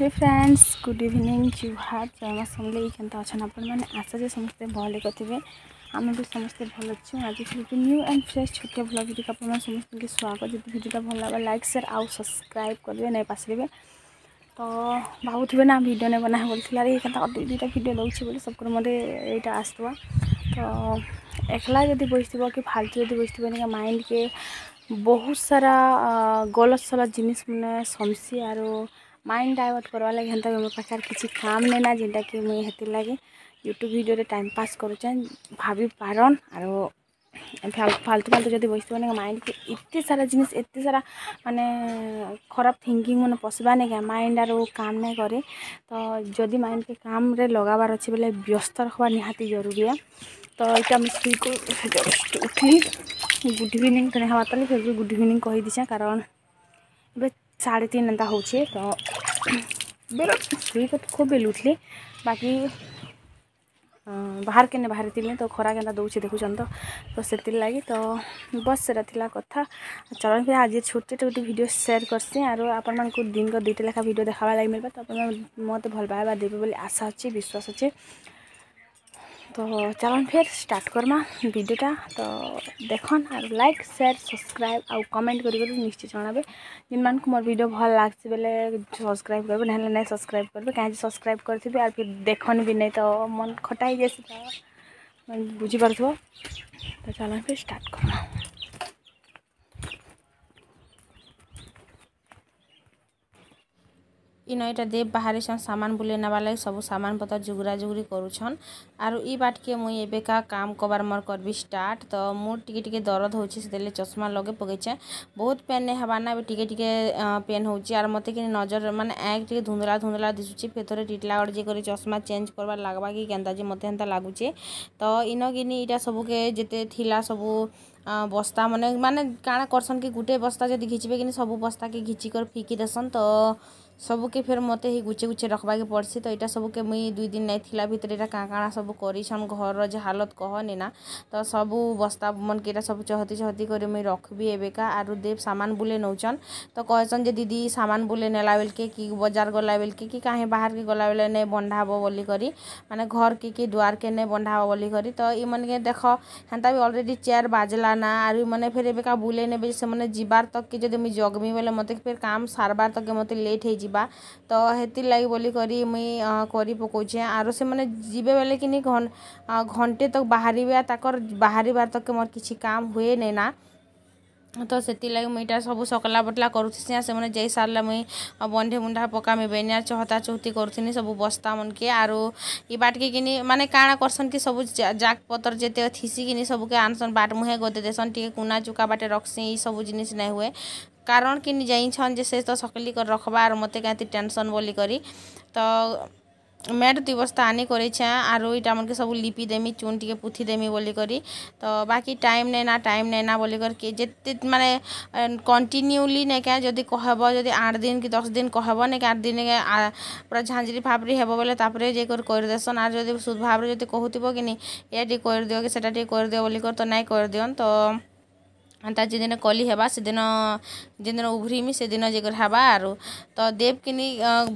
ହେ friends good evening ଜୁହାର ଜୟମା ସମଲେଇ କେନ୍ତା ଅଛନ୍ ଆପଣମାନେ ଆଶା ଯେ ସମସ୍ତେ ଭଲ କରିଥିବେ ଆମେ ବି ସମସ୍ତେ ଭଲ ଅଛୁ ଆଜି ଗୋଟେ ନ୍ୟୁ ଆଣ୍ଡ ଫ୍ରେଶ୍ ଛୋଟିଆ ଭଲ ଭିଡ଼ିଓକୁ ଆପଣମାନେ ସମସ୍ତଙ୍କୁ ସ୍ୱାଗତ ଯଦି ଭିଡ଼ିଓଟା ଭଲ ଲାଗିବ ଲାଇକ୍ ସେୟାର ଆଉ ସବସ୍କ୍ରାଇବ୍ କରିବେ ନାଇଁ ପାସରିବେ ତ ଭାବୁଥିବେ ନା ଭିଡ଼ିଓ ନେଇ ବନା ବୋଲିଥିଲା ରେ କେନ୍ତା ଦୁଇ ଦୁଇଟା ଭିଡ଼ିଓ ଦେଉଛି ବୋଲି ସବୁକୁ ମୋତେ ଏଇଟା ଆସୁଥିବା ତ ଏକଲା ଯଦି ବସିଥିବ କି ଫାଲତୁ ଯଦି ବସିଥିବ ନିକା ମାଇଣ୍ଡକେ ବହୁତ ସାରା ଗଲତ ସଲା ଜିନିଷ ମାନେ ସମସି ଆରୁ ମାଇଣ୍ଡ ଡାଇଭର୍ଟ କରିବା ଲାଗି ହେନ୍ତା ବି ମୋ ପାଖରେ କିଛି କାମ ନାଇଁ ନା ଯେନ୍ଟାକି ମୁଇଁ ହେଥିର୍ଲାଗି ୟୁଟ୍ୟୁବ୍ ଭିଡ଼ିଓରେ ଟାଇମ୍ ପାସ୍ କରୁଛେଁ ଭାବି ପାରନ୍ ଆରୁ ଫାଲତୁ ଫାଲତୁ ଯଦି ବସିଥିବ ନାଇଁ ମାଇଣ୍ଡକେ ଏତେ ସାରା ଜିନିଷ୍ ଏତେ ସାରା ମାନେ ଖରାପ ଥିଙ୍କିଂ ମାନେ ପଶିବା ନାଇଁ କାଁ ମାଇଣ୍ଡ ଆରୁ କାମ ନାଇଁ କରେ ତ ଯଦି ମାଇଣ୍ଡକେ କାମରେ ଲଗାବାର ଅଛି ବୋଲେ ବ୍ୟସ୍ତ ରଖବା ନିହାତି ଜରୁରୀ ତ ଏଇଟା ମୁଁ ସ୍ତ୍ରୀକୁ ଜଷ୍ଟ ଉଠିଲି ଗୁଡ଼ ଇଭିନିଂ ତେଣେ ହେବା ତଲି ଫେର୍ ବି ଗୁଡ଼ ଇଭିନିଂ କହିଦେଇଛେ କାରଣ ସାଢ଼େ ତିନି ଏନ୍ତା ହେଉଛେ ତ ବେଲ ଦୁଇ ଖୁବ୍ ବେଲ ଉଠିଲେ ବାକି ବାହାର୍ କେନେ ବାହାରିଥିଲି ତ ଖରା କେନ୍ତା ଦେଉଛି ଦେଖୁଛନ୍ ତ ତ ସେଥିର୍ଲାଗି ତ ବସ୍ ସେଟା ଥିଲା କଥା ଚଳନ୍ ଫିର୍ ଆଜି ଛୋଟଟେ ଗୋଟେ ଭିଡ଼ିଓ ସେୟାର୍ କରସି ଆରୁ ଆପଣମାନଙ୍କୁ ଦିନକ ଦୁଇଟା ଲେଖା ଭିଡ଼ିଓ ଦେଖାବା ଲାଗି ମିଳିବା ତ ଆପଣ ମୋତେ ଭଲ ପାଇବା ଦେବେ ବୋଲି ଆଶା ଅଛି ବିଶ୍ୱାସ ଅଛି তো চলন ফের স্টার্ট করমা ভিডিওটা তো দেখুন আর লাইক সেয়ার সবসক্রাইব আউ কমেন্ট করি নিশ্চয় জনাবে যেন মানুষ মোর ভিডিও ভাল লাগছে বেলে সবসক্রাইব করবে না হলে না সবসক্রাইব করবে কাহি সবসক্রাইব করবে আর ফির দেখুন বি নাই তো মন খটাই যাইছে বুঝিপারুথ তো চলন ফের স্টার্ট করমা ଇନ ଇଟା ଦେବ୍ ବାହାରିଛନ୍ ସାମାନ୍ ବୁଲେଇ ନେବାର୍ ଲାଗି ସବୁ ସାମାନ୍ ପତର୍ ଯୁଗୁରା ଯୁଗୁରି କରୁଛନ୍ ଆରୁ ଇ ବାଟକେ ମୁଇଁ ଏବେକା କାମ୍ କର୍ବାର୍ ମୋର୍ କର୍ବି ଷ୍ଟାର୍ଟ୍ ତ ମୁଁ ଟିକେ ଟିକେ ଦରଦ ହେଉଛେ ସେଥିଲାଗି ଚଷମା ଲଗେଇ ପକେଇଛେଁ ବହୁତ୍ ପେନ୍ ନାଇଁ ହେବାର୍ ନା ଏବେ ଟିକେ ଟିକେ ପେନ୍ ହେଉଛେ ଆର୍ ମତେ କି ନଜର ମାନେ ଆଁଖ୍ ଟିକେ ଧୁନ୍ଦଲା ଧୁନ୍ଦଲା ଦିଶୁଛେ ଫେଥରେ ଟିଟ୍ଲା ଗଡ଼୍ଜେ କରି ଚଷମା ଚେଞ୍ଜ୍ କର୍ବାର୍ ଲାଗ୍ବା କି କେନ୍ତା ଯେ ମତେ ହେନ୍ତା ଲାଗୁଛେ ତ ଇନ କିନି ଇଟା ସବୁକେ ଯେତେ ଥିଲା ସବୁ ବସ୍ତା ମାନେ ମାନେ କାଣା କର୍ସନ୍ କି ଗୁଟେ ବସ୍ତା ଯଦି ଘିଚ୍ବେ କିନି ସବୁ ବସ୍ତାକେ ଘିଚିକରି ଫିକି ଦେସନ୍ ତ ସବୁକେ ଫେର୍ ମୋତେ ହିଁ ଗୁଛେ ଗୁଛେ ରଖ୍ବାକେ ପଡ଼୍ସି ତ ଇଟା ସବୁକେ ମୁଇଁ ଦୁଇ ଦିନ ନାଇଁଥିଲା ଭିତରେ ଇଟା କାଣା କାଣା ସବୁ କରିଛନ୍ ଘରର ଯେ ହାଲତ କହନି ନା ତ ସବୁ ବସ୍ତା ମନ୍କେ ଇଟା ସବୁ ଚହତି ଚହତି କରି ମୁଇଁ ରଖ୍ବି ଏବେକା ଆରୁ ଦେବ୍ ସାମାନ୍ ବୁଲେ ନଉଛନ୍ ତ କହେସନ୍ ଯେ ଦିଦି ସାମାନ୍ ବୁଲେ ନେଲା ବେଲ୍କେ କି ବଜାର୍ ଗଲା ବେଲ୍କେ କି କାହିଁ ବାହାର୍କେ ଗଲା ବେଲେ ନେଇ ବନ୍ଧାବ ବୋଲିକରି ମାନେ ଘର୍କେ କି ଦୁଆର୍କେ ନେଇ ବନ୍ଧାବ ବୋଲିକରି ତ ଇମାନ୍କେ ଦେଖ ହେନ୍ତା ବି ଅଲ୍ରେଡ଼ି ଚେୟାର୍ ବାଜ୍ଲା ନା ଆରୁ ଇମାନେ ଫେର୍ ଏବେକା ବୁଲେଇ ନେବେ ସେମାନେ ଯିବାର୍ ତକ୍କେ ଯଦି ମୁଇଁ ଜଗ୍ମି ବେଲେ ମୋତେ ଫେର୍ କାମ୍ ସାର୍ବାର୍ ତକ୍କେ ମୋତେ ଲେଟ୍ ହେଇଯିବା ଯିବା ତ ହେଥିର୍ଲାଗି ବୋଲିକରି ମୁଇଁ କରି ପକଉଛେଁ ଆରୁ ସେମାନେ ଯିବେ ବେଲେ କିନି ଘଣ୍ଟେ ତକ୍ ବାହାରିବେ ତାକର୍ ବାହାରିବାର୍ ତକ୍ ମୋର୍ କିଛି କାମ୍ ହୁଏ ନାଇଁନା ତ ସେଥିର୍ଲାଗି ମୁଇଁ ଇଟା ସବୁ ସକଲା ବଟଲା କରୁଥିସି ଆର୍ ସେମାନେ ଯାଇ ସାର୍ଲେ ମୁଇଁ ବନ୍ଢେ ବୁନ୍ଢା ପକାମି ବେନି ଆର୍ ଚହତା ଚହତି କରୁଥିନି ସବୁ ବସ୍ତା ମନ୍କେ ଆରୁ ଇ ବାଟ୍କେ କିନି ମାନେ କାଣା କର୍ସନ୍ କି ସବୁ ଜାକ୍ ପତର୍ ଯେତେ ଥିସି କିନି ସବୁକେ ଆନ୍ସନ୍ ବାଟ୍ ମୁହେଁ ଗଦେ ଦେସନ୍ ଟିକେ କୁନା ଚୁକା ବାଟେ ରଖ୍ସି ଇ ସବୁ ଜିନିଷ୍ ନାଇଁ ହୁଏ କାରଣ କିନି ଯାଇଛନ୍ ଯେ ସେ ତ ସକଲି କରି ରଖ୍ବା ଆର୍ ମୋତେ କାଁତି ଟେନସନ୍ ବୋଲିକରି ତ ମ୍ୟାଟ୍ ଦୁଇ ବସ୍ତା ଆନି କରିଛେଁ ଆରୁ ଇଟା ମନ୍କେ ସବୁ ଲିପି ଦେମି ଚୁନ୍ ଟିକେ ପୁଥି ଦେମି ବୋଲିକରି ତ ବାକି ଟାଇମ୍ ନେଇନା ଟାଇମ୍ ନେଇନା ବୋଲିକରି ଯେତେ ମାନେ କଣ୍ଟିନ୍ୟୁଲି ନେକେ ଯଦି କହେବ ଯଦି ଆଠ ଦିନ କି ଦଶ ଦିନ କହେବ ନେକେ ଆଠ ଦିନ ପୁରା ଝାଞ୍ଜିରି ଭାବରେ ହେବ ବୋଲେ ତାପରେ ଯାଇକରି କରିଦେସନ୍ ଆର୍ ଯଦି ସୁଦ୍ ଭାବରେ ଯଦି କହୁଥିବ କି ନି ଏଇଟା ଟିକେ କରିଦିଅ କି ସେଟା ଟିକେ କରିଦିଅ ବୋଲିକରି ତ ନାଇଁ କରିଦିଅନ୍ ତ ता जिन दिन कली हे से दिन जिन दिन उभरीमी से दिन जेकर हाबा आर तो देव कि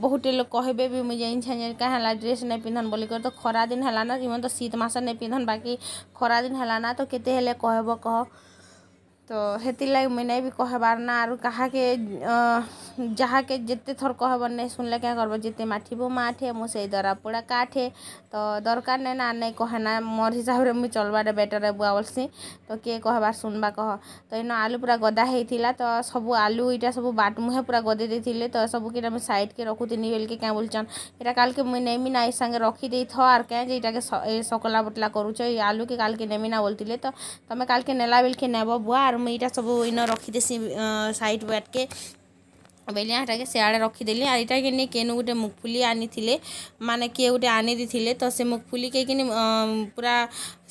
बहुत लोग कह भी मुझे जान कहीं ड्रेस नहीं पिंधन बोल कर तो खरा दिन है ना इवन तो शीत मस नहीं पिंधन बाकी खरा दिन है ना तो कते हेले कह कह तो हेती लगे मुझे नहीं भी कहबार ना आर कहा के जहाँ के जिते थर कहब नहीं सुनले क्या करब जिते माठीबो माठे मुझे द्वारा पूरा काठे तो दरकार नहीं ना नहीं कह ना मोर हिसाब से मुझे चलवाटे बेटर है बुआ बोलसी तो किए कह सुनवा कह तो इन आलू पूरा गदा होता तो सब आलू यहाँ सब बाट मुहे पूरा गदे दे तो सब कि सैड के रखुनि बोल के क्या बोलचन यहाँ कल के मुझे नेमी ना इस रखी दे थ आर क्या यहाँ के सकला बुटला करुच ये आलू के कल के नेमी ना बोलते तो तुम कल के नेला बेल के नेब बुआ और मुझे सब इन रखीदेसी सैड बैट के ବେଲେ ହେଟାକେ ସିଆଡ଼େ ରଖିଦେଲି ଆର୍ ଇଟାକେ ନେଇ କେନୁ ଗୁଟେ ମୁଗ୍ଫୁଲି ଆନିଥିଲେ ମାନେ କିଏ ଗୁଟେ ଆନି ଦେଇଥିଲେ ତ ସେ ମୁଗ୍ଫୁଲିକେ କିନି ପୁରା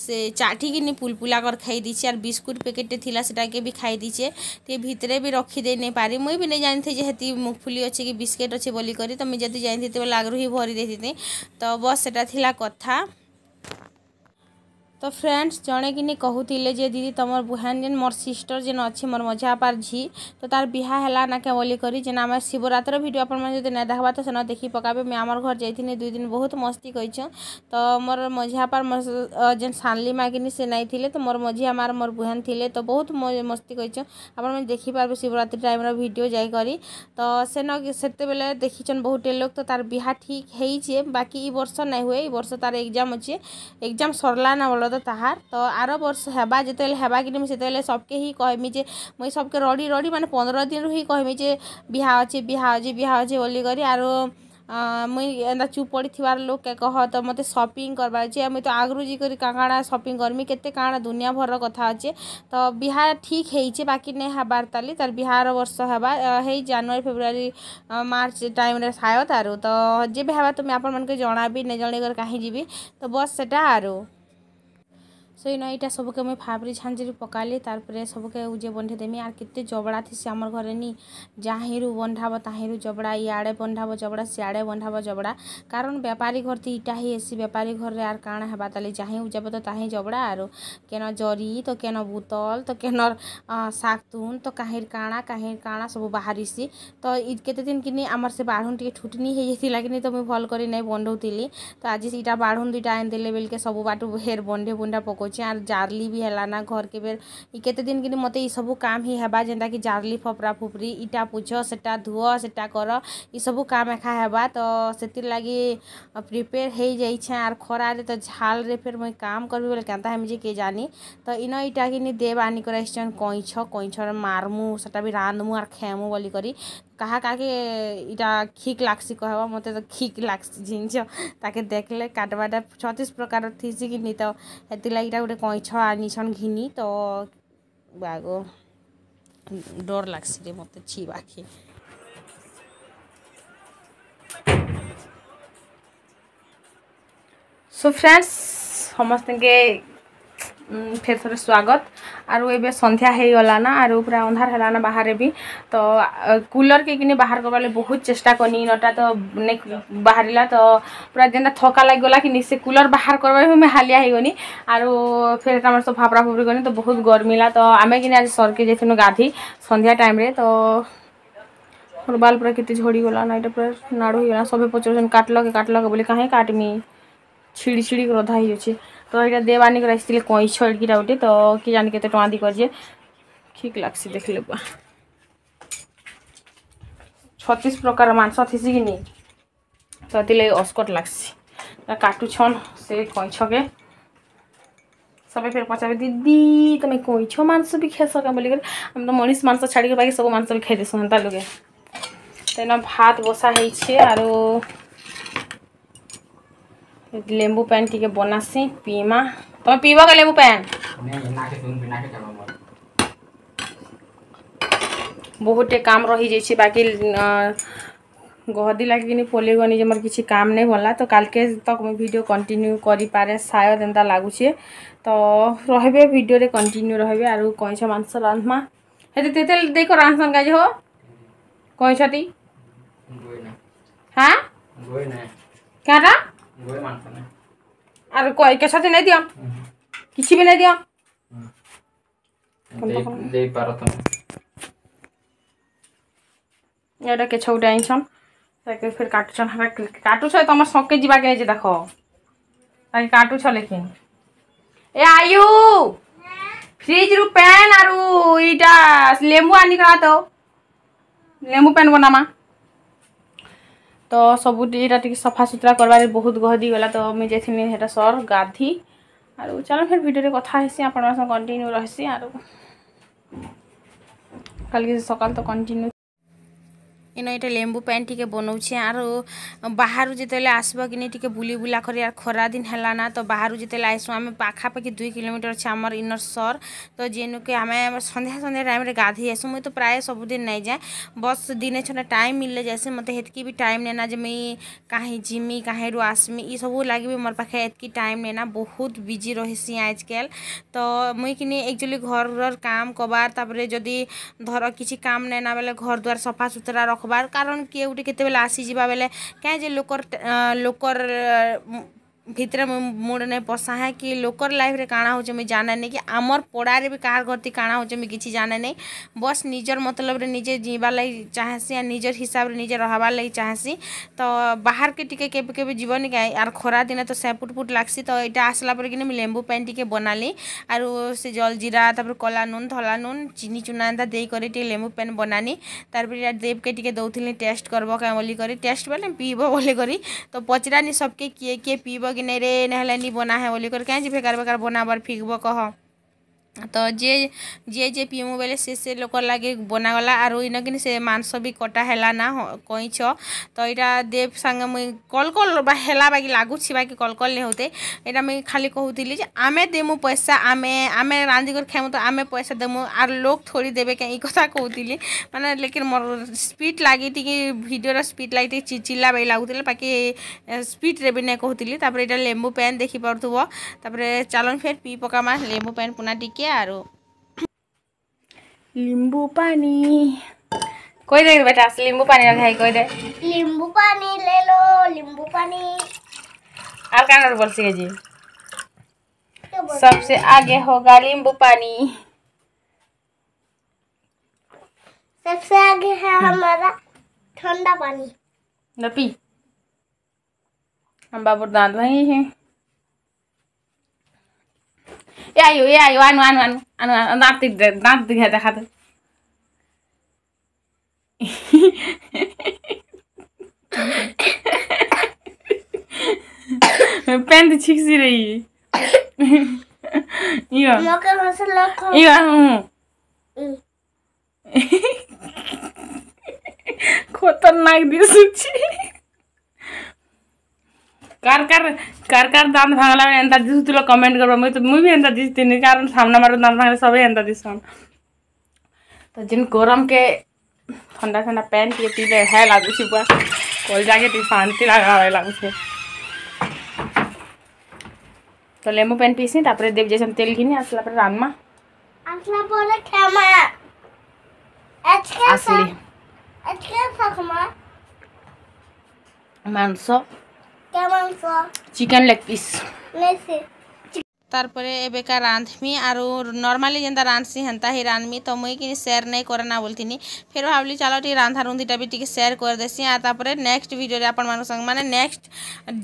ସେ ଚାଟିକିନି ପୁଲ୍ପୁଲା କରି ଖାଇ ଦେଇଛେ ଆର୍ ବିସ୍କୁଟ୍ ପ୍ୟାକେଟ୍ଟେ ଥିଲା ସେଟାକେ ବି ଖାଇ ଦେଇଛେ ଟିକେ ଭିତରେ ବି ରଖିଦେଇ ନେଇ ପାରି ମୁଇଁ ବି ନେଇ ଜାଣିଥି ଯେ ହେତି ମୁଗ୍ଫୁଲି ଅଛି କି ବିସ୍କେଟ୍ ଅଛି ବୋଲିକରି ତମେ ଯଦି ଜାଣିଥିତେ ବୋଲେ ଆଗରୁ ହିଁ ଭରି ଦେଇଥିତି ତ ବସ୍ ସେଟା ଥିଲା କଥା ତ ଫ୍ରେଣ୍ଡସ୍ ଜଣେ କିନି କହୁଥିଲେ ଯେ ଦିଦି ତମର୍ ବୁହାନ୍ ଯେନ୍ ମୋର୍ ସିଷ୍ଟର୍ ଯେନ୍ ଅଛି ମୋର୍ ମଝାପାର୍ ଝି ତ ତାର୍ ବିହା ହେଲା ନାକେ ବୋଲିକରି ଯେନ୍ ଆମେ ଶିବରାତ୍ର ଭିଡ଼ିଓ ଆପଣମାନେ ଯଦି ନାଇଁ ଦେଖ୍ବା ତ ସେନ ଦେଖି ପକାବେ ମୁଇଁ ଆମର୍ ଘର୍ ଯାଇଥିନି ଦୁଇ ଦିନ ବହୁତ ମସ୍ତି କରିଛୁଁ ତ ମୋର୍ ମଝାପାର୍ ମୋର୍ ଯେନ୍ ସାନ୍ଲି ମା' କିନି ସେ ନାଇଁ ଥିଲେ ତ ମୋର୍ ମଝିଆ ମାଆର୍ ମୋର୍ ବୁହାନ୍ ଥିଲେ ତ ବହୁତ ମସ୍ତି କରିଛୁଁ ଆପଣମାନେ ଦେଖିପାର୍ବେ ଶିବରାତ୍ରି ଟାଇମ୍ର ଭିଡ଼ିଓ ଯାଇକରି ତ ସେନ ସେତେବେଳେ ଦେଖିଛନ୍ ବହୁଟେ ଲୋକ୍ ତ ତାର୍ ବିହା ଠିକ୍ ହେଇଛେ ବାକି ଇ ବର୍ଷ ନାଇଁ ହୁଏ ଇ ବର୍ଷ ତାର୍ ଏକ୍ଜାମ୍ ଅଛେ ଏକ୍ଜାମ୍ ସର୍ଲା ନା ବୋଲ ସ୍ୱାଦ ତାହାର ତ ଆର ବର୍ଷ ହେବା ଯେତେବେଳେ ହେବା କିନି ମୁଇଁ ସେତେବେଳେ ସବ୍କେ ହିଁ କହମି ଯେ ମୁଇଁ ସବ୍କେ ରଡ଼ି ରଡ଼ି ମାନେ ପନ୍ଦର ଦିନରୁ ହିଁ କହମି ଯେ ବିହା ଅଛେ ବିହା ଅଛେ ବିହା ଅଛେ ବୋଲିକରି ଆରୁ ମୁଇଁ ଏନ୍ତା ଚୁପ୍ ପଡ଼ିଥିବାର ଲୋକ୍କେ କହ ତ ମୋତେ ସପିଂ କରବାର୍ ଅଛେ ମୁଇଁ ତ ଆଗରୁ ଯାଇକରି କାଣା କାଣା ସପିଂ କରମି କେତେ କାଣା ଦୁନିଆ ଭରର କଥା ଅଛେ ତ ବିହା ଠିକ୍ ହେଇଛେ ବାକି ନାଇଁ ହେବାର୍ ତାଲି ତାର୍ ବିହାର ବର୍ଷ ହେବା ହେଇ ଜାନୁଆରୀ ଫେବୃଆରୀ ମାର୍ଚ୍ଚ ଟାଇମ୍ରେ ସାୟଦ ଆରୁ ତ ଯେବେ ହେବା ତୁମେ ଆପଣମାନକେ ଜଣାବି ନାଇଁ ଜଣେଇକରି କାହିଁ ଯିବି ତ ବସ୍ ସେଟା ଆରୁ ସେଇନ ଏଇଟା ସବୁକେ ମୁଇଁ ଫାବ୍ରି ଛାଞ୍ଜିରି ପକାଲି ତାର୍ପରେ ସବୁକେ ଉଜେ ବନ୍ଧେଇଦେମି ଆର୍ କେତେ ଜବଡ଼ା ଥିସି ଆମର୍ ଘରେ ନି ଯାହିଁରୁ ବନ୍ଧାବ ତାହିଁରୁ ଜବଡ଼ା ଇଆଡ଼େ ବନ୍ଧାବ ଜବଡ଼ା ସିଆଡ଼େ ବନ୍ଧାବ ଜବଡ଼ା କାରଣ ବେପାରୀ ଘରତି ଇଟା ହିଁ ହେସି ବେପାରୀ ଘରରେ ଆର୍ କାଣା ହେବା ତାଲି ଯାହିଁ ଉଜାବ ତ ତାହିଁ ଜବଡ଼ା ଆରୁ କେନ ଜରି ତ କେନ ବୁତଲ ତ କେନ ଶାଗ୍ ତୁନ୍ ତ କାହିଁର କାଣା କାହିଁର କାଣା ସବୁ ବାହାରିସି ତ ଇ କେତେ ଦିନ କିନି ଆମର ସେ ବାଢ଼ୁନ୍ ଟିକେ ଠୁଟନି ହେଇଯାଇଥିଲା କିନି ତ ମୁଇଁ ଭଲ୍ କରି ନାଇଁ ବନ୍ଧଉଥିଲି ତ ଆଜି ଇଟା ବାଢ଼ୁନ୍ ଦୁଇଟା ଆଣିଦେଲେ ବେଲକେ ସବୁ ବାଟୁ ହେର୍ ବନ୍ଧେ ବୁନ୍ଧା ପକଉଛି ଅଛି ଆର୍ ଜାର୍ଲି ବି ହେଲାନା ଘର୍କେ ବେର୍ ଇ କେତେ ଦିନ କିନି ମୋତେ ଇସବୁ କାମ୍ ହିଁ ହେବା ଯେନ୍ତା କି ଜାର୍ଲି ଫପ୍ରା ଫୁପ୍ରି ଇଟା ପୁଛ ସେଟା ଧୁଅ ସେଟା କର ଇସବୁ କାମ୍ ଏଖା ହେବା ତ ସେଥିର୍ଲାଗି ପ୍ରିପେୟାର ହେଇଯାଇଛେଁ ଆର୍ ଖରାରେ ତ ଝାଲ୍ରେ ଫେର୍ ମୁଇଁ କାମ୍ କରିବି ବୋଲେ କେନ୍ତା ହେମି ଯେ କେ ଜାନି ତ ଇନ ଇଟା କିନି ଦେବ ଆନିକରି ଆସିଛନ୍ କଇଁଛ କଇଁଛର ମାର୍ମୁ ସେଟା ବି ରାନ୍ଧ୍ମୁ ଆର୍ ଖାଏମୁ ବୋଲିକରି କାହା କାହାକେ ଇଟା ଖିକ୍ ଲାଗ୍ସି କହେବ ମତେ ତ ଖିକ୍ ଲାଗ୍ସି ଜିନିଷ ତାକେ ଦେଖ୍ଲେ କାଟ୍ବାଟା ଛତିଶ୍ ପ୍ରକାର୍ର ଥିସି କି ନି ତ ହେଥିର୍ଲାଗି ଇଟା ଗୁଟେ କଇଁଛ ଆନିଛନ୍ ଘିନି ତ ବାଗ ଡର୍ ଲାଗ୍ସିରେ ମତେ ଛିିବାକେ ସୋ ଫ୍ରେଣ୍ଡସ୍ ସମସ୍ତଙ୍କେ ଫେର୍ ଥରେ ସ୍ୱାଗତ ଆରୁ ଏବେ ସନ୍ଧ୍ୟା ହେଇଗଲାନା ଆରୁ ପୁରା ଅନ୍ଧାର ହେଲାନା ବାହାରେ ବି ତ କୁଲର୍ କେ କିନି ବାହାର କରବାର୍ ଲାଗି ବହୁତ ଚେଷ୍ଟା କନି ଇନଟା ତ ନେଇ ବାହାରିଲା ତ ପୁରା ଯେନ୍ତା ଥକା ଲାଗିଗଲା କି ସେ କୁଲର୍ ବାହାର କରବାର୍ ମୁଇଁ ହାଲିଆ ହେଇଗନି ଆରୁ ଫେର୍ ଆମର ସବୁ ଫାପଡ଼ା ଫୁପଡ଼ି କନି ତ ବହୁତ ଗରମିଲା ତ ଆମେ କିନି ଆଜି ସରକେ ଯାଇଥିଲୁ ଗାଧି ସନ୍ଧ୍ୟା ଟାଇମ୍ରେ ତ ମୋର ବାଲ୍ ପୁରା କେତେ ଝଡ଼ିଗଲା ନା ଏଇଟା ପୁରା ନାଡ଼ୁ ହେଇଗଲା ସବେ ପଚାରୁଛନ୍ତି କାଟଲ କେ କାଟଲ କେ ବୋଲି କାହିଁ କାଟମି ଛିଡ଼ି ଛିଡ଼ି ରଧା ହେଇଯାଉଛି तो ये देवानी आनी आई कई छड़कीटा गोटे तो कि जानी के टाँह दी करे ठीक लग्सी देख ल छतीस प्रकार मंस थी तो ये अस्कट लग्सी काटुछन से कई छके सब फिर पचारे दीदी तुम्हें कई छो मस भी खेस क्या बोल मनीष मंस छाड़ी बाकी सब मंस भी खाई देस हाँ लगे तेना भात बसा हो लेंबु पैन टी बनासी पीमा तुम पीब का लेंबू पैन बहुत काम रही जाइए बाकी गहदी लग कि पोलगनी जो मोर किसी काम नहीं बनला तो कल के तक मुझे भिड कंटिन्यू करें सायद एंता लगुचे तो रे भिडियो कंटिन्यू रे कई माँस रांधमा हेल देख रांधन गाज हो कई छी हाँ क्या आर कोई के साथ नहीं दिया हम्म। किसी भी नहीं दिया हम्म। दे दे पारत हम एडा के छौ डाइन छम ताके फिर काटु छन हमरा काटु छ तमर सके जीवा के जे देखो ताके काटु छ लेकिन ए आयु फ्रिज रु पेन आरु इटा लेमू आनी करा तो लेमू पेन बनामा ତ ସବୁଠି ଏଇଟା ଟିକେ ସଫା ସୁତୁରା କରିବାରେ ବହୁତ ଗହଦି ଗଲା ତ ମୁଇଁ ଯାଇଥିଲି ସେଟା ସର୍ ଗାଧି ଆଉ ଚାଲ ଫେର୍ ଭିଡ଼ିଓରେ କଥା ହେସି ଆପଣଙ୍କ ସହ କଣ୍ଟିନ୍ୟୁ ରହିସି ଆଉ କାଲିକି ସକାଳ ତ କଣ୍ଟିନ୍ୟୁ এন এটা লেম্বু প্যান টিকে বনাউছে আর বাহারু যেতলে আসব কি না টিকে বুলি বুলা করে আর খরা দিন হেলা না তো বাহারু যেতলে আইসু আমি পাখাপাখি দুই কিলোমিটার আছে আমার ইনর সর তো যেনুকে আমি সন্ধ্যা সন্ধ্যা টাইমে গাধি আসু মুই তো প্রায় সবুদিন নাই যায় বস দিনে ছটা টাইম মিললে যাইছে মতো হেতকি বি টাইম নে না যে মুই কাহি জিমি কাহিরু আসমি ই সবু লাগি বি মোর পাখে এতকি টাইম নে না বহুত বিজি রহিছি আজকাল তো মুই কিনি একচুয়ালি ঘরর কাম কবার তারপরে যদি ধর কিছু কাম নে না বেলে ঘর দুয়ার সফা সুতরা রখ ରଖ୍ବାର୍ କାରଣ୍ କିଏ ଗୁଟେ କେତେବେଲେ ଆସିଯିବା ବେଲେ କାଏଁ ଯେ ଲୋକର୍ ଲୋକର୍ ଭିତରେ ମୁଣ୍ଡ ନାଇଁ ପଶାଏ କି ଲୋକର ଲାଇଫ୍ରେ କାଣା ହେଉଛେ ମୁଇଁ ଜାନେ ନାଇଁ କି ଆମର୍ ପଡ଼ାରେ ବି କାହାର ଘରତି କାଣା ହେଉଛେ ମୁଇଁ କିଛି ଜାନେ ନାଇଁ ବସ୍ ନିଜର ମତଲବରେ ନିଜେ ଯିବାର୍ ଲାଗି ଚାହେଁସି ଆର୍ ନିଜର ହିସାବରେ ନିଜେ ରହବାର୍ ଲାଗି ଚାହେଁସି ତ ବାହାରକେ ଟିକେ କେବେ କେବେ ଯିବନି କାଁ ଆର୍ ଖରା ଦିନେ ତ ସେପୁଟ ପୁଟ ଲାଗ୍ସି ତ ଏଇଟା ଆସିଲା ପରେ କିନି ମୁଇଁ ଲେମ୍ବୁ ପାଣି ଟିକେ ବନାଲି ଆରୁ ସେ ଜଲ୍ ଜିରା ତାପରେ କଲା ନୁନ୍ ଧଲା ନୁନ୍ ଚିନି ଚୁନା ଏନ୍ତା ଦେଇକରି ଟିକେ ଲେମ୍ବୁ ପାଣି ବନାନି ତାପରେ ଇଟା ଦେବକେ ଟିକେ ଦଉଥିଲି ଟେଷ୍ଟ କରବ କାଁ ବୋଲିକରି ଟେଷ୍ଟ ବେଲେ ପିଇବ ବୋଲିକରି ତ ପଚରାନି ସବକେ କିଏ କିଏ ପିଇବ कि नहीं रे नहले नहीं बना है बोली कर कहीं हाँ फेकार बेकार बोना बार फिकब कह ତ ଯିଏ ଯିଏ ଯିଏ ପିଇମୁ ବେଲେ ସେ ସେ ଲୋକର୍ ଲାଗି ବନାଗଲା ଆରୁ ଇନ କିନି ସେ ମାଂସ ବି କଟା ହେଲା ନା କଇଁଛ ତ ଇଟା ଦେବ ସାଙ୍ଗେ ମୁଇଁ କଲ୍ କଲ୍ ବା ହେଲା ବାକି ଲାଗୁଛି ବାକି କଲ୍ କଲ୍ ନେଇ ହଉଥେ ଏଇଟା ମୁଇଁ ଖାଲି କହୁଥିଲି ଯେ ଆମେ ଦେମୁ ପଇସା ଆମେ ଆମେ ରାନ୍ଧିକରି ଖାଇମୁ ତ ଆମେ ପଇସା ଦେମୁ ଆର୍ ଲୋକ୍ ଥୋଡ଼ି ଦେବେ କାଁ ଇ କଥା କହୁଥିଲି ମାନେ ଲେକିନ୍ ମୋର ସ୍ପିଡ୍ ଲାଗି ଟିକେ ଭିଡ଼ିଓର ସ୍ପିଡ୍ ଲାଗି ଟିକେ ଚିଚିଲା ବାଗି ଲାଗୁଥିଲା ବାକି ସ୍ପିଡ୍ରେ ବି ନାଇଁ କହୁଥିଲି ତାପରେ ଏଇଟା ଲେମ୍ବୁ ପାନ୍ ଦେଖିପାରୁଥିବ ତାପରେ ଚାଲନ୍ ଫେର୍ ପିଇ ପକାମା ଲେମ୍ବୁ ପାନ୍ ପୁନା ଟିକେ के आरो लिंबु पानी कोई दे बेटा लिंबु पानी ना खाई कोई दे लिंबु पानी ले लो लिंबु पानी आप कहाँ नर्वल सी जी सबसे आगे होगा लिंबु पानी सबसे आगे है हमारा ठंडा पानी नपी हम बाबू दांत वही है ಯಾಯು ಯಾಯು ಅನು ಅನು ಅನು ಅನು ನಾತಿದ್ದೆ ನಾತಿಗೆ ದೇಖಾದ প্যান্ট ছিকছি রে ইয়া ইয়া হুম খতরনাক দিয়ে শুনছি कार कार कार भांगला में एंता दिशु तुला कमेंट कर मुझे मुझे भी एंता दिशु तीनी कारण सामना मारो दाँत भांगले सब एंता दिशु तो जिन गरम के ठंडा ठंडा पैन के पीले है लागू सी पूरा कोल जाके ती शांति लगा रहे लागू तो लेमो पैन पीसी तापर देव जैसे तेल घिनी असला पर रानमा असला बोले खेमा अच्छा असली अच्छा सखमा मानसो কেমন চিকেন লেগ পিস তারপরে এবেকা রাঁধমি আর নর্মালি যেটা রাঁধছি হেন্তা হি রাঁধমি তো মুই কি সেয়ার নাই করে না বলতিনি ফের ভাবলি চাল টিকি রাঁধা রুঁধিটা বি টিকি সেয়ার করে দেসি আর তারপরে নেক্সট ভিডিওরে আপনার সঙ্গে মানে নেক্সট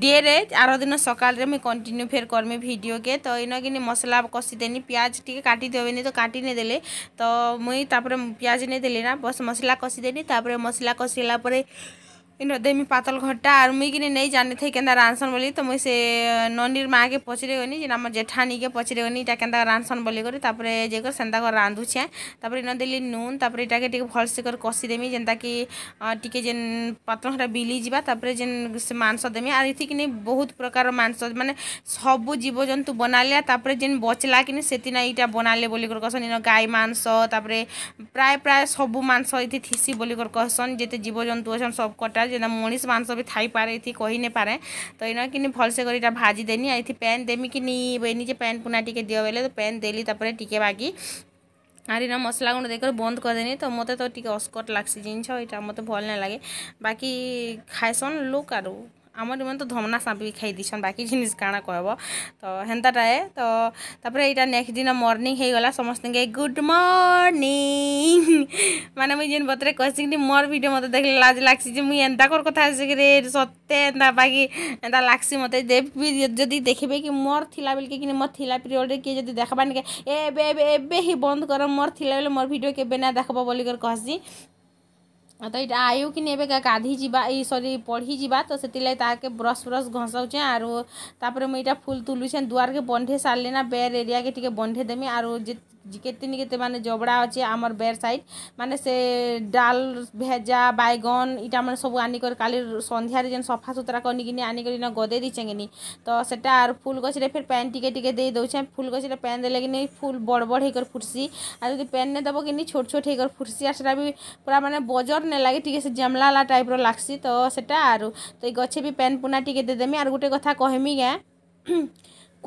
ডেরে আর দিন সকালে মুই কন্টিনিউ ফের করমি ভিডিওকে তো ইন কিনি মশলা কষি দেনি পিঁয়াজ টিকি কাটি দেবেনি তো কাটি নিয়ে দেলে তো মুই তারপরে পিঁয়াজ নিয়ে দেলি না বস মশলা কষি দেনি তারপরে মশলা কষিলা পরে ଇନ ଦେମି ପାତଲ ଘରଟା ଆର୍ ମୁଇଁ କିନି ନେଇ ଜାଣିଥେଇ କେନ୍ତା ରାନ୍ଧସନ୍ ବୋଲି ତ ମୁଇଁ ସେ ନନୀର୍ ମାଆକେ ପଚରି ଗନି ଯେନ୍ ଆମ ଜେଠାନୀକେ ପଚରି ଗନି ଇଟା କେନ୍ତା ରାନ୍ଧସନ୍ ବୋଲିକରି ତାପରେ ଯାଇକରି ସେନ୍ତା କରି ରାନ୍ଧୁଛେଁ ତାପରେ ଇନ ଦେଲି ନୁନ୍ ତାପରେ ଇଟାକେ ଟିକେ ଭଲସେ କରି କଷିଦେମି ଯେନ୍ତାକି ଟିକେ ଯେନ୍ ପାତ୍ର ହେଟା ବିଲିଯିବା ତାପରେ ଯେନ୍ ସେ ମାଂସ ଦେମି ଆର୍ ଇଥିକିନି ବହୁତ ପ୍ରକାର ମାଂସ ମାନେ ସବୁ ଜୀବଜନ୍ତୁ ବନାଲେ ତାପରେ ଯେନ୍ ବଚଲା କିନି ସେଥିନା ଇଟା ବନାଲେ ବୋଲିକରି କହସନ୍ ଇନ ଗାଈ ମାଂସ ତାପରେ ପ୍ରାୟ ପ୍ରାୟ ସବୁ ମାଂସ ଇଥି ଥିସି ବୋଲିକରି କହସନ୍ ଯେତେ ଜୀବଜନ୍ତୁ ଅଛନ୍ ସବକଟା যেন মনীষ মাংস বি থাইপারে এটি কই নেপারে তো এই কিনি ভলসে করে এটা ভাজি দেনি এটি প্যান দেমি কি নি বেনি যে প্যান পুনা টিকে দিও বেলে তো প্যান দেলি তারপরে টিকে বাকি আর এরকম মশলা গুঁড়ো দিয়ে বন্ধ করেনি তো মতো তো টিকে অস্কট লাগছে জিনিস এটা মতো ভাল না লাগে বাকি খাইছন লোক আর আমার মানে তো ধমনা সাঁপি খাই দিছন বাকি জিনিস কাଣା কহব তো হেন্তাটায়ে তো তারপরে এইটা নেক্সট দিন মর্নিং হয়েগলা সমস্ত গুড মর্নিং মানে মুই যেন বতরে কহিছি কিন্তু মোর ভিডিও মতো দেখলে লাজ লাগছি যে মুই এন্তা কর কথা আছে রে সত্যি এন্তা বাকি এন্তা লাগছি মতো যদি দেখবে কি মোর থিলা বেলকে কিন্তু মোর থিলা পিরিয়ডে কি যদি দেখাবা নাকি এবে এবে এবে হি বন্ধ কর মোর থিলা বেলে মোর ভিডিও কেবে না দেখব বলি কর কহসি ତ ଇଟା ଆୟୁକି ନେବେ ଗାଧି ଯିବା ଏଇ ସରି ପଢ଼ି ଯିବା ତ ସେଥିର୍ଲାଗି ତାହାକେ ବ୍ରସ୍ ବ୍ରସ୍ ଘଷଉଛେଁ ଆରୁ ତାପରେ ମୁଇଁ ଇଟା ଫୁଲ୍ ତୁଲୁଛେଁ ଦୁଆର୍କେ ବନ୍ଧେଇ ସାରିଲେ ନା ବେର୍ ଏରିଆକେ ଟିକେ ବନ୍ଧେଇ ଦେମି ଆରୁ କେତେ ନି କେତେ ମାନେ ଜବଡ଼ା ଅଛେ ଆମର୍ ବେର୍ ସାଇଡ଼୍ ମାନେ ସେ ଡାଲ୍ ଭେଜା ବାଇଗନ୍ ଇଟା ମାନେ ସବୁ ଆନିକରି କାଲି ସନ୍ଧ୍ୟାରେ ଯେନ୍ ସଫାସୁତୁରା କରିକିନି ଆନିକରି ନ ଗଦେଇ ଦେଇଛେଁ କିନି ତ ସେଟା ଆର୍ ଫୁଲ୍ ଗଛରେ ଫେର୍ ପାଏନ୍ ଟିକେ ଟିକେ ଦେଇ ଦେଉଛେଁ ଫୁଲ୍ ଗଛରେ ପାଏନ୍ ଦେଲେ କିନି ଫୁଲ୍ ବଡ଼ ବଡ଼ ହେଇକରି ଫୁଟ୍ସି ଆର୍ ଯଦି ପାଏନ୍ ନାଇଁ ଦେବ କିନି ଛୋଟ ଛୋଟ ହେଇକରି ଫୁଟ୍ସି ଆର୍ ସେଟା ବି ପୁରା ମାନେ ବଜର୍ ନାଇଁ ଲାଗେ ଟିକେ ସେ ଜେମ୍ଲାଲା ଟାଇପ୍ର ଲାଗ୍ସି ତ ସେଟା ଆରୁ ତ ଏଇ ଗଛେ ବି ପାଏନ୍ ପୁନା ଟିକେ ଦେଇଦେମି ଆର୍ ଗୁଟେ କଥା କହେମି କେଁ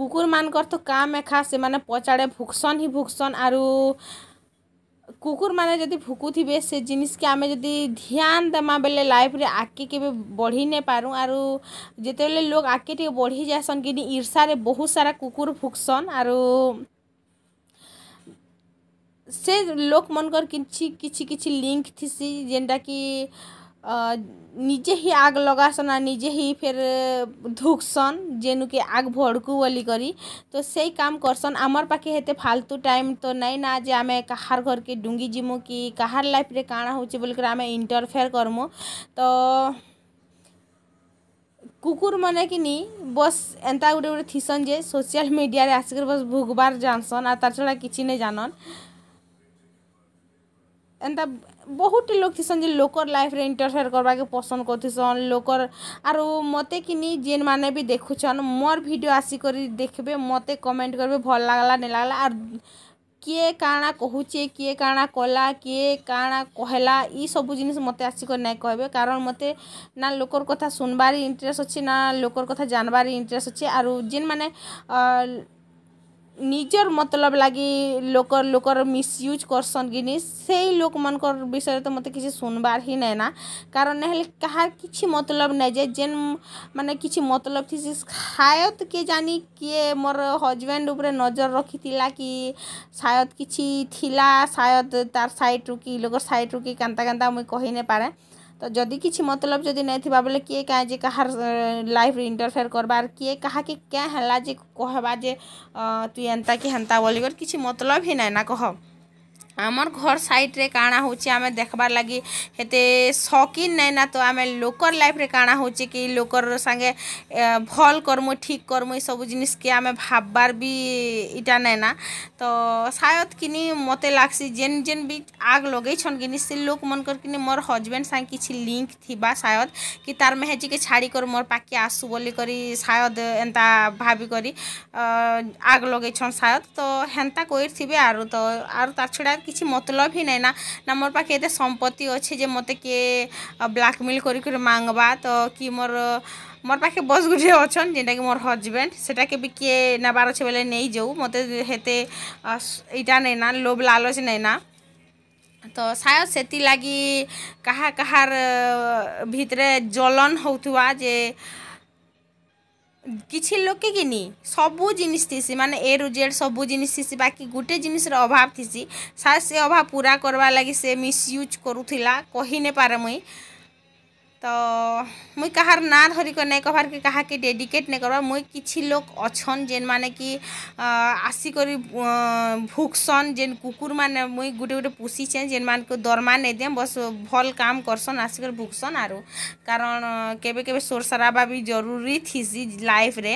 କୁକୁର୍ମାନଙ୍କର ତ କାମ୍ ଏଖା ସେମାନେ ପଛ୍ଆଡ଼େ ଭୁକ୍ସନ୍ ହିଁ ଭୁକ୍ସନ୍ ଆରୁ କୁକୁର୍ମାନେ ଯଦି ଭୁକୁଥିବେ ସେ ଜିନିଷ୍କେ ଆମେ ଯଦି ଧ୍ୟାନ୍ ଦେମା ବେଲେ ଲାଇଫ୍ରେ ଆଗ୍କେ କେବେ ବଢ଼ି ନାଇଁ ପାରୁଁ ଆରୁ ଯେତେବେଲେ ଲୋକ୍ ଆଗ୍କେ ଟିକେ ବଢ଼ି ଯାଏସନ୍ କିନି ଇର୍ଷାରେ ବହୁତ୍ ସାରା କୁକୁର୍ ଭୁକ୍ସନ୍ ଆରୁ ସେ ଲୋକ୍ମାନଙ୍କର କିଛି କିଛି କିଛି ଲିଙ୍କ୍ ଥିସି ଯେନ୍ଟାକି ନିଜେ ହିଁ ଆଗ୍ ଲଗାସନ୍ ଆର୍ ନିଜେ ହିଁ ଫେର୍ ଧୁକ୍ସନ୍ ଯେନୁକେ ଆଗ୍ ଭଡ଼୍କୁ ବୋଲିକରି ତ ସେଇ କାମ୍ କର୍ସନ୍ ଆମର୍ ପାଖେ ହେତେ ଫାଲ୍ତୁ ଟାଇମ୍ ତ ନାଇଁ ନା ଯେ ଆମେ କାହାର୍ ଘର୍କେ ଡୁଙ୍ଗି ଯିମୁ କି କାହାର୍ ଲାଇଫ୍ରେ କାଣା ହଉଛେ ବୋଲିକରି ଆମେ ଇଣ୍ଟର୍ଫେୟାର୍ କର୍ମୁ ତ କୁକୁର୍ମାନେ କିନି ବସ୍ ଏନ୍ତା ଗୁଟେ ଗୁଟେ ଥିସନ୍ ଯେ ସୋସିଆଲ୍ ମିଡ଼ିଆରେ ଆସିକରି ବସ୍ ଭୁଗ୍ବାର୍ ଜାନ୍ସନ୍ ଆର୍ ତାର୍ ଛଡ଼ା କିଛି ନାଇଁ ଜାନନ୍ ଏନ୍ତା ବହୁତ୍ଟେ ଲୋକ୍ ଥିସନ୍ ଯେ ଲୋକର୍ ଲାଇଫ୍ରେ ଇଣ୍ଟରଫିୟର୍ କର୍ବାକେ ପସନ୍ଦ୍ କରୁଥିସନ୍ ଲୋକର୍ ଆରୁ ମତେ କିନି ଯେନ୍ମାନେ ବି ଦେଖୁଛନ୍ ମୋର୍ ଭିଡ଼ିଓ ଆସିକରି ଦେଖ୍ବେ ମୋତେ କମେଣ୍ଟ୍ କରିବେ ଭଲ୍ ଲାଗ୍ଲା ନାଇଁ ଲାଗ୍ଲା ଆର୍ କିଏ କାଣା କହୁଛେ କିଏ କାଣା କଲା କିଏ କାଣା କହେଲା ଇ ସବୁ ଜିନିଷ୍ ମୋତେ ଆସିକରି ନାଇଁ କହେବେ କାରଣ୍ ମତେ ନା ଲୋକର୍ କଥା ଶୁନ୍ବାର୍ ଇଣ୍ଟରେଷ୍ଟ୍ ଅଛି ନା ଲୋକର୍ କଥା ଜାନ୍ବାର୍ ଇଣ୍ଟରେଷ୍ଟ୍ ଅଛି ଆରୁ ଯେନ୍ମାନେ ନିଜର୍ ମତଲବ୍ ଲାଗି ଲୋକର୍ ଲୋକର୍ ମିସ୍ୟୁଜ୍ କର୍ସନ୍ କିନି ସେଇ ଲୋକମାନଙ୍କର୍ ବିଷୟରେ ତ ମୋତେ କିଛି ଶୁନ୍ବାର୍ ହିଁ ନାଇଁନା କାରଣ୍ ନାଇଁହେଲେ କାହାର୍ କିଛି ମତଲବ୍ ନାଇଁ ଯେ ଯେନ୍ ମାନେ କିଛି ମତଲବ୍ ଥିସି ଶାୟଦ୍ କେଜାନି କିଏ ମୋର୍ ହଜ୍ବେଣ୍ଡ୍ ଉପ୍ରେ ନଜର୍ ରଖିଥିଲା କି ଶାୟଦ୍ କିଛି ଥିଲା ଶାୟଦ୍ ତାର୍ ସାଇଟ୍ରୁ କି ଇ ଲୋକର୍ ସାଇଟ୍ରୁ କି କେନ୍ତା କେନ୍ତା ମୁଇଁ କହି ନାଇଁପାରେ ତ ଯଦି କିଛି ମତଲବ ଯଦି ନାଇଁ ଥିବା ବୋଲେ କିଏ କାଁ ଯେ କାହାର୍ ଲାଇଫ୍ରେ ଇଣ୍ଟରଫେୟାର୍ କରବାର୍ କିଏ କାହାକେ କାଁ ହେଲା ଯେ କହେବା ଯେ ତୁଇ ଏନ୍ତା କି ହେନ୍ତା ବୋଲିକରି କିଛି ମତଲବ ହିଁ ନାଇଁନା କହ আমার ঘর সাইড্রে কাণা হচ্ছে আমি দেখবার লাগি হেতে শকিন নাই না তো আমি লোকর লাইফরে কাণা হচ্ছে কি লোকর সাঙ্গে ভল করমু ঠিক করমু সব জিনিসকে আমি ভাববার বি ইটা নাই না তো সায়দ কিনি মতে লাগছি যেন যেন বি আগ লগেইছন কিনি সে লোক মনকর কিনি মোর হজবেন্ড সাঙ্গে কিছু লিঙ্ক থিবা সায়দ কি তার মেহেজিকে ছাড়িকর মোর পাখি আসু বলি করি সায়দ এন্তা ভাবিকরি আগ লগেইছন সায়দ তো হেন্তা কইর থিবে আর তো আর তার ছড়া କିଛି ମତଲବ ହିଁ ନାଇଁ ନା ନା ମୋର ପାଖେ ଏତେ ସମ୍ପତ୍ତି ଅଛେ ଯେ ମୋତେ କିଏ ବ୍ଲାକ୍ମେଲ୍ କରିକରି ମାଗ୍ବା ତ କି ମୋର ମୋର ପାଖେ ବସ୍ ଗୁଟେ ଅଛନ୍ ଯେନ୍ଟାକି ମୋର ହଜବେଣ୍ଡ ସେଟାକେ ବି କିଏ ନେବାର ଅଛେ ବେଲେ ନେଇଯାଉ ମୋତେ ହେତେ ଇଟା ନାଇଁ ନା ଲୋଭ ଲାଲଚ ନାଇଁ ନା ତ ସାୟଦ ସେଥିଲାଗି କାହା କାହାର ଭିତରେ ଜଲନ ହେଉଥିବା ଯେ କିଛି ଲୋକେ କିନି ସବୁ ଜିନିଷ୍ ଥିସି ମାନେ ଏ ରୁ ଜେଡ଼୍ ସବୁ ଜିନିଷ୍ ଥିସି ବାକି ଗୁଟେ ଜିନିଷ୍ର ଅଭାବ ଥିସି ସାର୍ ସେ ଅଭାବ ପୁରା କର୍ବାର୍ ଲାଗି ସେ ମିସ୍ୟୁଜ୍ କରୁଥିଲା କହି ନାଇଁପାରେ ମୁଇଁ ତ ମୁଇଁ କାହାର ନାଁ ଧରିକରି ନାଇଁ କହବାର୍ କି କାହାକେ ଡେଡିକେଟ୍ ନାଇଁ କରବାର୍ ମୁଇଁ କିଛି ଲୋକ୍ ଅଛନ୍ ଯେନ୍ମାନେ କି ଆସିକରି ଭୁକ୍ସନ୍ ଯେନ୍ କୁକୁରମାନେ ମୁଇଁ ଗୁଟେ ଗୁଟେ ପୋଷିଛେଁ ଯେନ୍ମାନଙ୍କୁ ଦରମା ନାଇଁ ଦିଏ ବସ୍ ଭଲ୍ କାମ୍ କରସନ୍ ଆସିକରି ଭୁକ୍ସନ୍ ଆରୁ କାରଣ କେବେ କେବେ ସୋରସରାବା ବି ଜରୁରୀ ଥିସି ଲାଇଫ୍ରେ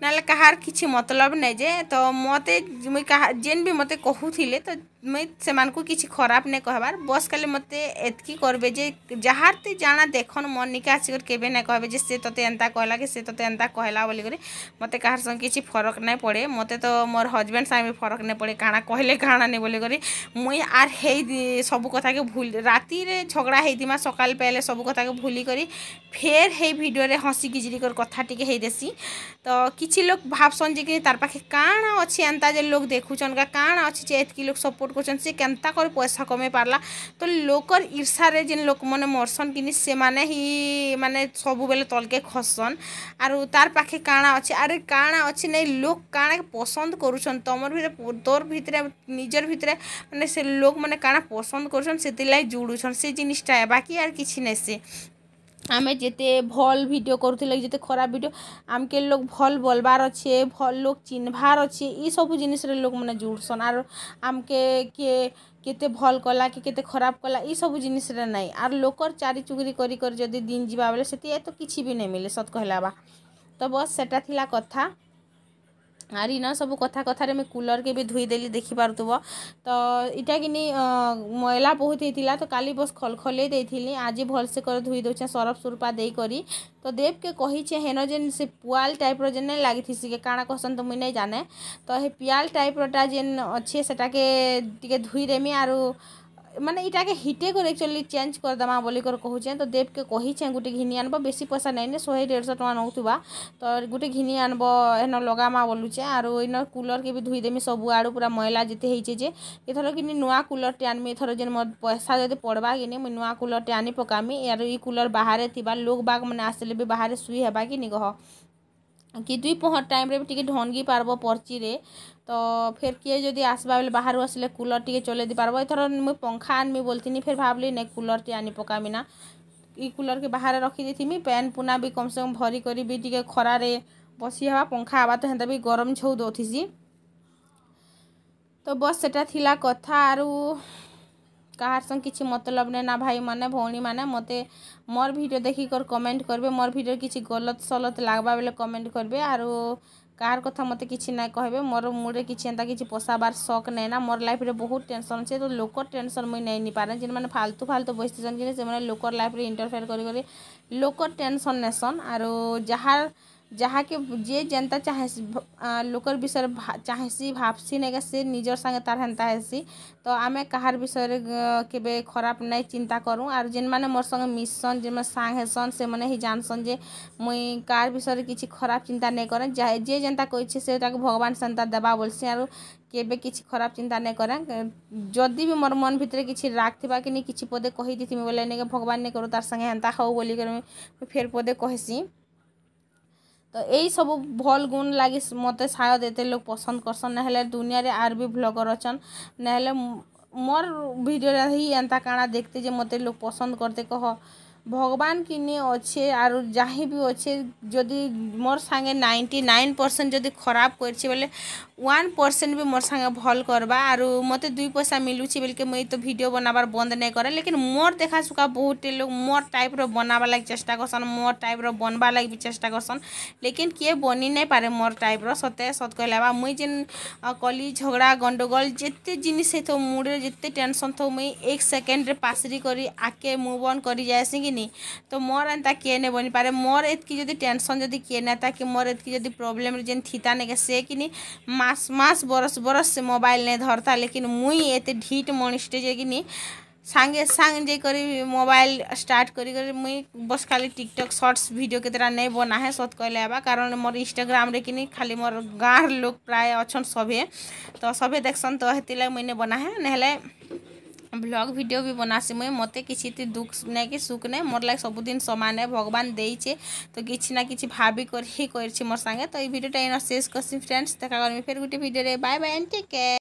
ନହେଲେ କାହାର କିଛି ମତଲବ ନାଇଁ ଯେ ତ ମୋତେ ମୁଇଁ କାହା ଯେନ୍ ବି ମୋତେ କହୁଥିଲେ ତ ମୁଇଁ ସେମାନଙ୍କୁ କିଛି ଖରାପ ନାଇଁ କହବାର୍ ବସ୍ ଖାଲି ମୋତେ ଏତ୍କି କରବେ ଯେ ଯାହାର ତୁଇ ଜାଣା ଦେଖନ୍ ମନ୍ ନିକେ ଆସିକରି କେବେ ନାଇଁ କହିବେ ଯେ ସେ ତତେ ଏନ୍ତା କହିଲା କି ସେ ତତେ ଏନ୍ତା କହିଲା ବୋଲିକରି ମୋତେ କାହାର ସାଙ୍ଗେ କିଛି ଫରକ ନାଇଁ ପଡ଼େ ମୋତେ ତ ମୋର ହଜବେଣ୍ଡ ସାଙ୍ଗେ ବି ଫରକ ନାଇଁ ପଡ଼େ କାଣା କହିଲେ କାଣା ନାଇଁ ବୋଲିକରି ମୁଇଁ ଆର୍ ହେଇ ସବୁ କଥାକେ ଭୁଲ ରାତିରେ ଝଗଡ଼ା ହେଇଥିମା ସକାଳ ପାଇଲେ ସବୁ କଥାକେ ଭୁଲିକରି ଫେର୍ ହେଇ ଭିଡ଼ିଓରେ ହସି କରି କଥା ଟିକେ ହେଇଦେସି ତ କିଛି ଲୋକ ଭାବସନ୍ ଯେ କି ତାର୍ ପାଖେ କାଣା ଅଛି ଏନ୍ତା ଯେ ଲୋକ ଦେଖୁଛନ୍ କା କାଣା ଅଛି ଯେ ଏତ୍କି ଲୋକ ସପୋର୍ଟ করছেন ସେ କେନ୍ତା କରି ପଇସା କମେଇ ପାରିଲା ତ ଲୋକର ଇର୍ଷାରେ ଯେନ୍ ଲୋକମାନେ ମରସନ୍ କିନି ସେମାନେ ହିଁ ମାନେ ସବୁବେଲେ ତଲକେ ଖସନ୍ ଆରୁ ତାର୍ ପାଖେ କାଣା ଅଛି ଆରେ କାଣା ଅଛି ନାଇଁ ଲୋକ କାଣା ପସନ୍ଦ କରୁଛନ୍ ତମର ଭିତରେ ତୋର ଭିତରେ ନିଜର ଭିତରେ ମାନେ ସେ ଲୋକମାନେ କାଣା ପସନ୍ଦ କରୁଛନ୍ ସେଥିଲାଗି ଜୁଡ଼ୁଛନ୍ ସେ ଜିନିଷଟା ହେବା କି ଆର୍ କିଛି ନାଇଁ ସେ ଆମେ ଯେତେ ଭଲ୍ ଭିଡ଼ିଓ କରୁଥିଲେ ଯେତେ ଖରାପ ଭିଡ଼ିଓ ଆମ୍କେ ଲୋକ୍ ଭଲ୍ ବୋଲ୍ବାର୍ ଅଛେ ଭଲ୍ ଲୋକ୍ ଚିହ୍ନବାର୍ ଅଛେ ଇ ସବୁ ଜିନିଷ୍ରେ ଲୋକମାନେ ଜୁଡ଼୍ସନ୍ ଆର୍ ଆମ୍କେ କିଏ କେତେ ଭଲ୍ କଲା କି କେତେ ଖରାପ୍ କଲା ଇ ସବୁ ଜିନିଷ୍ରେ ନାଇଁ ଆର୍ ଲୋକର୍ ଚାରି ଚୁଗୁରି କରି କରି ଯଦି ଦିନ୍ ଯିବା ବେଲେ ସେଥିରେ ତ କିଛି ବି ନାଇଁ ମିଲେ ସତ୍ କହେଲା ବା ତ ବସ୍ ସେଟା ଥିଲା କଥା আর ইন সব কথা কথার আমি কুলরকে বি ধুইদেলি দেখিপারুব তো এটা কিনি ময়লা বহুত হয়েছিল তো কালি বস খলখলাই দিয়েছিলি আজ ভালসে করে ধুই দেছে সরফ সুরপা দিয়ে তো দেবকে কহিছে হেন যেন সে পুয়াল টাইপর যেন লাগিথিসি কে কাଣା কসন তো মুই নাই জানে তো হে পিয়াল টাইপরটা যেন অছে সেটাকে টিকে ধুই দেমি আর ମାନେ ଇଟାକେ ହିଟେ କରି ଆକ୍ଚୁଆଲି ଚେଞ୍ଜ କରିଦେମା ବୋଲିକରି କହୁଛେଁ ତ ଦେବ୍କେ କହିଛେଁ ଗୁଟେ ଘିନି ଆନବ ବେଶୀ ପଇସା ନାଇଁନେ ଶହେ ଦେଢ଼ଶହ ଟଙ୍କା ନଉଥିବା ତ ଗୁଟେ ଘିନି ଆନବ ହେନ ଲଗାମା ବୋଲୁଛେ ଆରୁ ଇନ କୁଲର୍କେ ବି ଧୁଇଦେମି ସବୁ ଆଡ଼ୁ ପୁରା ମଇଲା ଯେତେ ହେଇଛେ ଯେ ଏଥର କିନି ନୂଆ କୁଲର୍ଟେ ଆନମି ଏଥର ଯେନ୍ ମୋର ପଇସା ଯଦି ପଡ଼ବା କିନି ମୁଇଁ ନୂଆ କୁଲର୍ଟେ ଆନି ପକାମି ଆରୁ ଇ କୁଲର୍ ବାହାରେ ଥିବା ଲୋକ୍ବାକ୍ମାନେ ଆସିଲେ ବି ବାହାରେ ଶୁଇ ହେବା କି ନି କହ କି ଦୁଇ ପହର ଟାଇମ୍ରେ ବି ଟିକେ ଢନଗି ପାର୍ବ ପର୍ଚିରେ তো ফের কিয়ে যদি আসবা বেলে বাহারু আসলে কুলরটিকে চলে দিপারব এথর মুই পঙ্খা আনমি বলতিনি ফের ভাবলি নে কুলরটি আনি পকামি না ই কুলরকে বাহারে রখিদেইথিমি প্যান পুনা বি কমসে কম ভরি করি বি টিকে খরারে বসি হওয়া পঙ্খা হওয়া তো হেন্তা বি গরম ছৌ দৌথিছি তো বস সেটা থিলা কথা আরু কাহার সঙ্গে কিছু মতলব নে না ভাই মানে ভৌণী মানে মতে মোর ভিডিও দেখি কর কমেন্ট করবে মোর ভিডিও কিছু গলত সলত লাগবা বেলে কমেন্ট করবে আর କାହାର କଥା ମୋତେ କିଛି ନାଇଁ କହିବେ ମୋର ମୁଡ଼ରେ କିଛି ଏନ୍ତା କିଛି ପୋଷାବାର ସକ୍ ନାଇଁ ନା ମୋର ଲାଇଫ୍ରେ ବହୁତ ଟେନସନ୍ ଅଛେ ତ ଲୋକର ଟେନସନ୍ ମୁଇଁ ନାଇଁ ନିପାରେ ଯେନ୍ମାନେ ଫାଲତୁ ଫାଲତୁ ବସିଥିସନ୍ ଯେନ୍ ସେମାନେ ଲୋକର ଲାଇଫ୍ରେ ଇଣ୍ଟରଫେୟାର କରି କରି ଲୋକର ଟେନସନ୍ ନେସନ୍ ଆରୁ ଯାହାର जहाँ के जे जनता चाहे लोकर विषय चाहेसी भापसी नहीं से निजर सागे तार हेन्ता हेसी तो आम कहार विषय के खराब नहीं चिंता करूँ आर जिन मैंने मोर संगे मिसन जिन मैंने सांग हेसन से मैंने ही जानसन जे मुई कार विषय किसी खराब चिंता नहीं करें जे जनता कही से भगवान सेन्ता देवा बोलसे आर के खराब चिंता नहीं करें जदि भी मोर मन भितर कि राग थी कि नहीं किसी पदे कही दे बोले नहीं भगवान नहीं करूँ तार संगे हेन्ता हूँ बोलिकर फेर पदे कहसी ତ ଏଇ ସବୁ ଭଲ୍ ଗୁଣ୍ ଲାଗି ମୋତେ ଶାୟଦ୍ ଏତେ ଲୋକ୍ ପସନ୍ଦ୍ କର୍ସନ୍ ନାହେଲେ ଦୁନିଆରେ ଆର୍ ବି ଭ୍ଲଗର୍ ଅଛନ୍ ନାହେଲେ ମୋର୍ ଭିଡ଼ିଓରେ ହିଁ ଏନ୍ତା କାଣା ଦେଖ୍ତେ ଯେ ମୋତେ ଲୋକ୍ ପସନ୍ଦ୍ କର୍ତେ କହ ଭଗବାନ କିନି ଅଛେ ଆରୁ ଯାହି ବି ଅଛେ ଯଦି ମୋର୍ ସାଙ୍ଗେ ନାଇଣ୍ଟି ନାଇନ୍ ପରସେଣ୍ଟ ଯଦି ଖରାପ କରିଛେ ବେଲେ ୱାନ୍ ପରସେଣ୍ଟ ବି ମୋର୍ ସାଙ୍ଗେ ଭଲ୍ କର୍ବା ଆରୁ ମୋତେ ଦୁଇ ପଇସା ମିଲୁଛେ ବେଲ୍କେ ମୁଇଁ ତ ଭିଡ଼ିଓ ବନାବାର୍ ବନ୍ଦ ନାଇଁ କରେ ଲେକିନ୍ ମୋର୍ ଦେଖାସୁଖା ବହୁତଟେ ଲୋକ୍ ମୋର୍ ଟାଇପ୍ର ବନାବାର୍ ଲାଗି ଚେଷ୍ଟା କରସନ୍ ମୋର୍ ଟାଇପ୍ର ବନବାର୍ ଲାଗି ବି ଚେଷ୍ଟା କରସନ୍ ଲେକିନ୍ କିଏ ବନି ନାଇଁ ପାରେ ମୋର୍ ଟାଇପ୍ର ସତେ ସତ କହିଲେ ହେବା ମୁଇଁ ଯେନ୍ କଲି ଝଗଡ଼ା ଗଣ୍ଡଗୋଳ ଯେତେ ଜିନିଷ୍ ହେଇଥାଉ ମୁଡ଼୍ରେ ଯେତେ ଟେନସନ୍ ଥାଉ ମୁଇଁ ଏକ ସେକେଣ୍ଡରେ ପାସରି କରି ଆଗ୍କେ ମୁଭ୍ ଅନ୍ କରିଯାଏସି କି নি ତ ମୋର ଏନ୍ତା କିଏ ନେବନି ପାରେ ମୋର ଏତ୍କି ଯଦି ଟେନସନ୍ ଯଦି କିଏ ନେତା କି ମୋର ଏତ୍କି ଯଦି ପ୍ରୋବ୍ଲେମ୍ରେ ଯେନ୍ ଥିତା ନେକେ ସେ କିନି ମାସ ମାସ ବରଷ ବରଷ ସେ ମୋବାଇଲ୍ ନେଇ ଧରତା ଲେକିନ୍ ମୁଇଁ ଏତେ ଢିଟ୍ ମଣିଷଟେ ଯେ କିନି ସାଙ୍ଗେ ସାଙ୍ଗେ ଯାଇକରି ମୋବାଇଲ୍ ଷ୍ଟାର୍ଟ କରିକରି ମୁଇଁ ବସ୍ ଖାଲି ଟିକ୍ଟକ୍ ସର୍ଟସ୍ ଭିଡ଼ିଓ କେତେଟା ନେଇ ବନାହେ ସତ୍ କହିଲେ ହେବା କାରଣ ମୋର ଇନ୍ଷ୍ଟାଗ୍ରାମ୍ରେ କିନି ଖାଲି ମୋର ଗାଁର ଲୋକ୍ ପ୍ରାୟ ଅଛନ୍ ସଭେ ତ ସଭେ ଦେଖ୍ସନ୍ ତ ହେଥିର୍ଲାଗି ମୁଇଁ ନେ ବନାହେ ନେହେଲେ ব্লগ ভিডিও ବି ବନାସି ମୁଇଁ ମୋତେ କିଛି ତି ଦୁଃଖ ନାଇଁ କି ସୁଖ ନାଇଁ ମୋର ଲାଗି ସବୁଦିନ ସମାନ ହେ ଭଗବାନ ଦେଇଛେ ତ କିଛି ନା କିଛି ଭାବି କରି କରିଛି ମୋର ସାଙ୍ଗେ ତ ଏଇ ଭିଡ଼ିଓଟା ଏଇନା ଶେଷ କରିସି ଫ୍ରେଣ୍ଡସ୍ ଦେଖା କରମି ଫେର ଗୋଟେ ଭିଡ଼ିଓରେ bye bye and take care